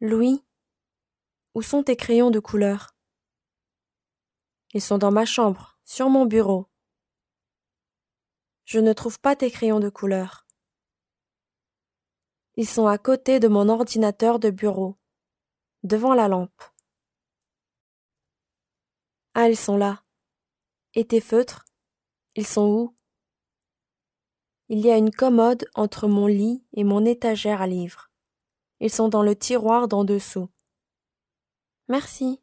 Louis, où sont tes crayons de couleur Ils sont dans ma chambre, sur mon bureau. Je ne trouve pas tes crayons de couleur. Ils sont à côté de mon ordinateur de bureau, devant la lampe. Ah, ils sont là. Et tes feutres Ils sont où Il y a une commode entre mon lit et mon étagère à livres. Ils sont dans le tiroir d'en dessous. Merci.